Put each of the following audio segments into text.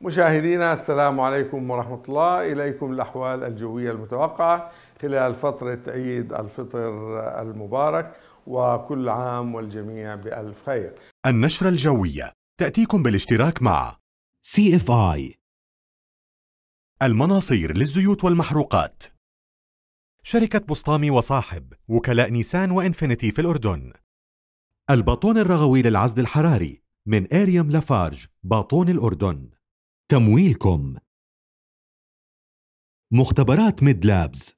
مشاهدينا السلام عليكم ورحمة الله إليكم الأحوال الجوية المتوقعة خلال فترة عيد الفطر المبارك وكل عام والجميع بألف خير النشرة الجوية تأتيكم بالاشتراك مع سي اف اي المناصير للزيوت والمحروقات شركة بسطامي وصاحب وكلاء نيسان وإنفينيتي في الأردن الباطون الرغوي للعزل الحراري من إيريوم لافارج باطون الأردن تمويلكم مختبرات ميد لابز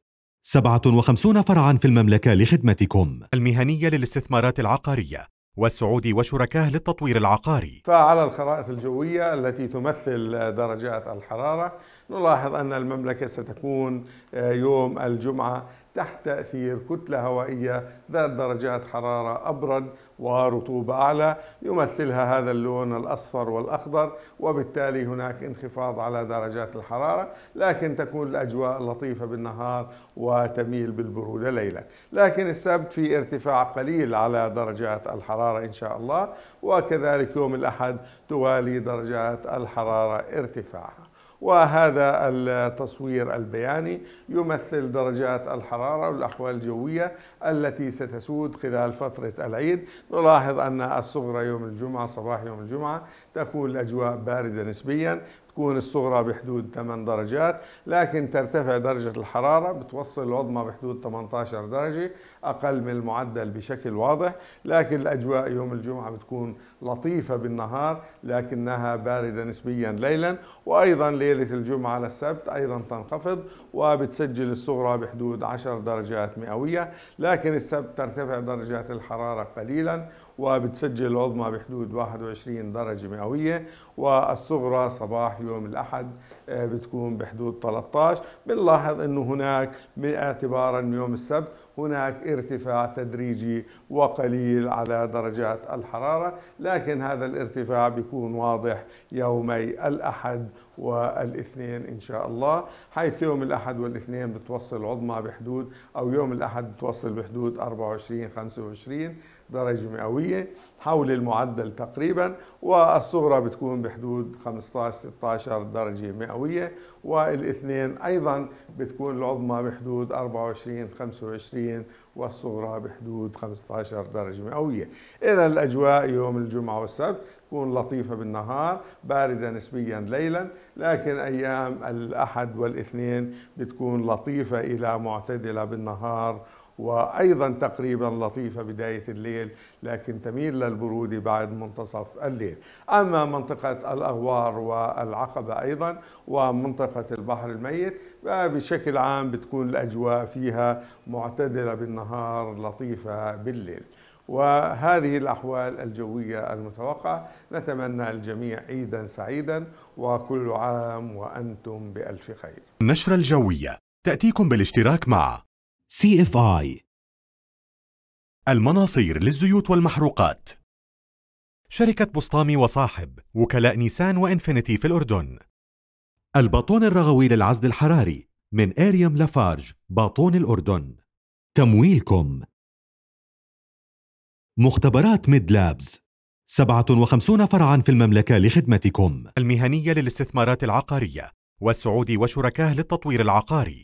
57 فرعا في المملكة لخدمتكم المهنية للاستثمارات العقارية والسعودي وشركاه للتطوير العقاري فعلى الخرائط الجوية التي تمثل درجات الحرارة نلاحظ أن المملكة ستكون آه، يوم الجمعة تحت تأثير كتلة هوائية ذات درجات حرارة أبرد ورطوبة أعلى يمثلها هذا اللون الأصفر والأخضر وبالتالي هناك انخفاض على درجات الحرارة لكن تكون الأجواء لطيفة بالنهار وتميل بالبرودة ليلا لكن السبت في ارتفاع قليل على درجات الحرارة إن شاء الله وكذلك يوم الأحد توالي درجات الحرارة ارتفاعها وهذا التصوير البياني يمثل درجات الحرارة والأحوال الجوية التي ستسود خلال فترة العيد نلاحظ أن الصغرى يوم الجمعة صباح يوم الجمعة تكون الأجواء باردة نسبيا تكون الصغرى بحدود 8 درجات لكن ترتفع درجة الحرارة بتوصل العظمى بحدود 18 درجة أقل من المعدل بشكل واضح لكن الأجواء يوم الجمعة بتكون لطيفة بالنهار لكنها باردة نسبيا ليلا وأيضا ليلة الجمعة للسبت أيضا تنخفض وبتسجل الصغرى بحدود 10 درجات مئوية لكن السبت ترتفع درجات الحرارة قليلا وبتسجل العظمى بحدود 21 درجة مئوية والصغرى صباح يوم الأحد آه، بتكون بحدود 13 بنلاحظ أنه هناك اعتبارا من يوم السبت هناك ارتفاع تدريجي وقليل على درجات الحرارة لكن هذا الارتفاع بيكون واضح يومي الأحد والاثنين ان شاء الله حيث يوم الاحد والاثنين بتوصل العظمى بحدود او يوم الاحد بتوصل بحدود 24 25 درجه مئويه حول المعدل تقريبا والصغرى بتكون بحدود 15 16 درجه مئويه والاثنين ايضا بتكون العظمى بحدود 24 25 والصغرى بحدود 15 درجة مئوية إذا الأجواء يوم الجمعة والسبت تكون لطيفة بالنهار باردة نسبيا ليلا لكن أيام الأحد والاثنين بتكون لطيفة إلى معتدلة بالنهار وأيضا تقريبا لطيفة بداية الليل لكن تميل للبرودة بعد منتصف الليل أما منطقة الأغوار والعقبة أيضا ومنطقة البحر الميت بشكل عام بتكون الأجواء فيها معتدلة بالنهار لطيفة بالليل وهذه الأحوال الجوية المتوقعة نتمنى الجميع عيدا سعيدا وكل عام وأنتم بألف خير نشر الجوية تأتيكم بالاشتراك مع CFI المناصير للزيوت والمحروقات شركة بسطامي وصاحب وكلاء نيسان وإنفينيتي في الأردن الباطون الرغوي للعزل الحراري من إيريام لافارج باطون الأردن تمويلكم مختبرات ميد لابز 57 فرعا في المملكة لخدمتكم المهنية للاستثمارات العقارية والسعودي وشركاه للتطوير العقاري